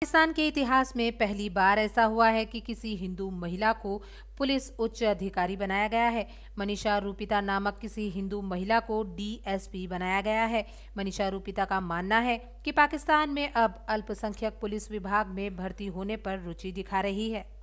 पाकिस्तान के इतिहास में पहली बार ऐसा हुआ है कि किसी हिंदू महिला को पुलिस उच्च अधिकारी बनाया गया है मनीषा रूपिता नामक किसी हिंदू महिला को डीएसपी बनाया गया है मनीषा रूपिता का मानना है कि पाकिस्तान में अब अल्पसंख्यक पुलिस विभाग में भर्ती होने पर रुचि दिखा रही है